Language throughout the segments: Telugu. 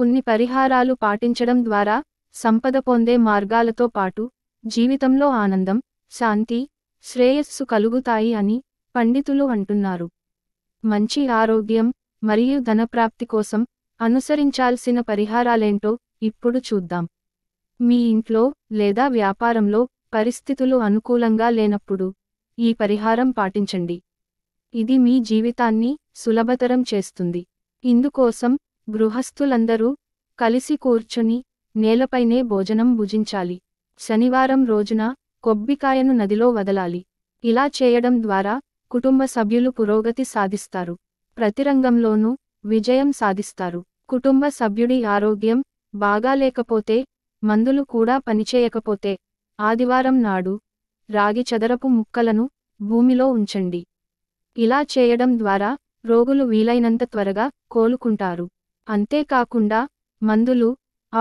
కొన్ని పరిహారాలు పాటించడం ద్వారా సంపద పొందే మార్గాలతో పాటు జీవితంలో ఆనందం శాంతి శ్రేయస్సు కలుగుతాయి అని పండితులు అంటున్నారు మంచి ఆరోగ్యం మరియు ధనప్రాప్తి కోసం అనుసరించాల్సిన పరిహారాలేంటో ఇప్పుడు చూద్దాం మీ ఇంట్లో లేదా వ్యాపారంలో పరిస్థితులు అనుకూలంగా లేనప్పుడు ఈ పరిహారం పాటించండి ఇది మీ జీవితాన్ని సులభతరం చేస్తుంది ఇందుకోసం గృహస్థులందరూ కలిసి కూర్చుని నేలపైనే భోజనం భుజించాలి శనివారం రోజున కొబ్బికాయను నదిలో వదలాలి ఇలా చేయడం ద్వారా కుటుంబ సభ్యులు పురోగతి సాధిస్తారు ప్రతి రంగంలోనూ విజయం సాధిస్తారు కుటుంబ సభ్యుడి ఆరోగ్యం బాగాలేకపోతే మందులు కూడా పనిచేయకపోతే ఆదివారం నాడు రాగి చదరపు ముక్కలను భూమిలో ఉంచండి ఇలా చేయడం ద్వారా రోగులు వీలైనంత త్వరగా కోలుకుంటారు అంతేకాకుండా మందులు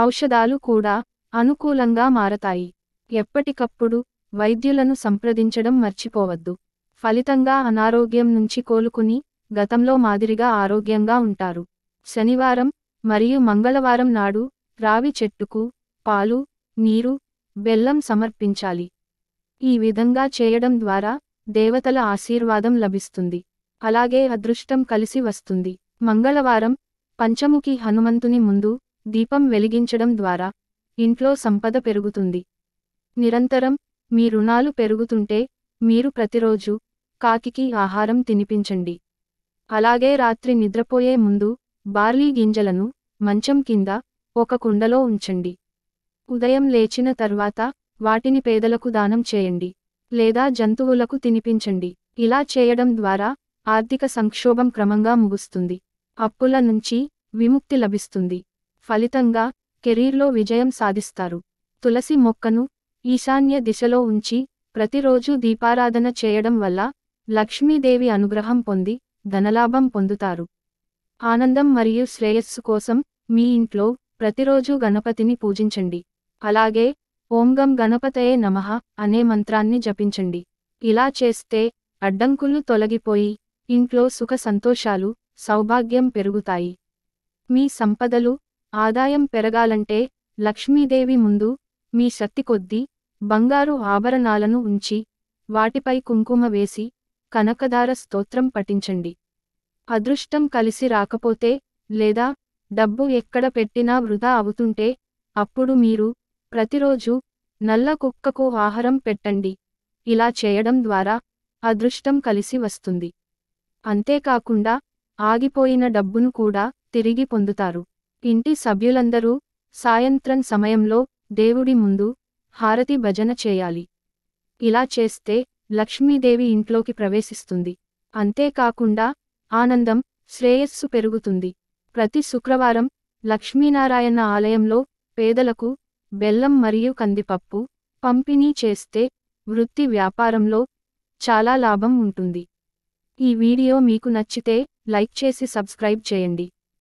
ఔషధాలు కూడా అనుకూలంగా మారతాయి ఎప్పటికప్పుడు వైద్యులను సంప్రదించడం మర్చిపోవద్దు ఫలితంగా అనారోగ్యం నుంచి కోలుకుని గతంలో మాదిరిగా ఆరోగ్యంగా ఉంటారు శనివారం మరియు మంగళవారం నాడు రావి చెట్టుకు పాలు నీరు బెల్లం సమర్పించాలి ఈ విధంగా చేయడం ద్వారా దేవతల ఆశీర్వాదం లభిస్తుంది అలాగే అదృష్టం కలిసి వస్తుంది మంగళవారం పంచముఖి హనుమంతుని ముందు దీపం వెలిగించడం ద్వారా ఇంట్లో సంపద పెరుగుతుంది నిరంతరం మీ రుణాలు పెరుగుతుంటే మీరు ప్రతిరోజు కాకికి ఆహారం తినిపించండి అలాగే రాత్రి నిద్రపోయే ముందు బార్లీ గింజలను మంచం కింద ఒక కుండలో ఉంచండి ఉదయం లేచిన తర్వాత వాటిని పేదలకు దానం చేయండి లేదా జంతువులకు తినిపించండి ఇలా చేయడం ద్వారా ఆర్థిక సంక్షోభం క్రమంగా ముగుస్తుంది అప్పుల నుంచి విముక్తి లభిస్తుంది ఫలితంగా కెరీర్లో విజయం సాధిస్తారు తులసి మొక్కను ఈశాన్య దిశలో ఉంచి ప్రతిరోజు దీపారాధన చేయడం వల్ల లక్ష్మీదేవి అనుగ్రహం పొంది ధనలాభం పొందుతారు ఆనందం మరియు శ్రేయస్సు కోసం మీ ఇంట్లో ప్రతిరోజు గణపతిని పూజించండి అలాగే ఓంగం గణపతయే నమః అనే మంత్రాన్ని జపించండి ఇలా చేస్తే అడ్డంకులు తొలగిపోయి ఇంట్లో సుఖ సంతోషాలు సౌభాగ్యం పెరుగుతాయి మీ సంపదలు ఆదాయం పెరగాలంటే లక్ష్మీదేవి ముందు మీ శక్తి కొద్దీ బంగారు ఆభరణాలను ఉంచి వాటిపై కుంకుమ వేసి కనకదార స్తోత్రం పఠించండి అదృష్టం కలిసి రాకపోతే లేదా డబ్బు ఎక్కడ పెట్టినా వృధా అవుతుంటే అప్పుడు మీరు ప్రతిరోజు నల్ల కుక్కకు ఆహారం పెట్టండి ఇలా చేయడం ద్వారా అదృష్టం కలిసి వస్తుంది అంతేకాకుండా ఆగిపోయిన డబ్బును కూడా తిరిగి పొందుతారు ఇంటి సభ్యులందరూ సాయంత్రం సమయంలో దేవుడి ముందు హారతి భజన చేయాలి ఇలా చేస్తే లక్ష్మీదేవి ఇంట్లోకి ప్రవేశిస్తుంది అంతేకాకుండా ఆనందం శ్రేయస్సు పెరుగుతుంది ప్రతి శుక్రవారం లక్ష్మీనారాయణ ఆలయంలో పేదలకు బెల్లం మరియు కందిపప్పు పంపిణీ చేస్తే వృత్తి వ్యాపారంలో చాలా లాభం ఉంటుంది ఈ వీడియో మీకు నచ్చితే లైక్ చేసి సబ్స్క్రైబ్ చేయండి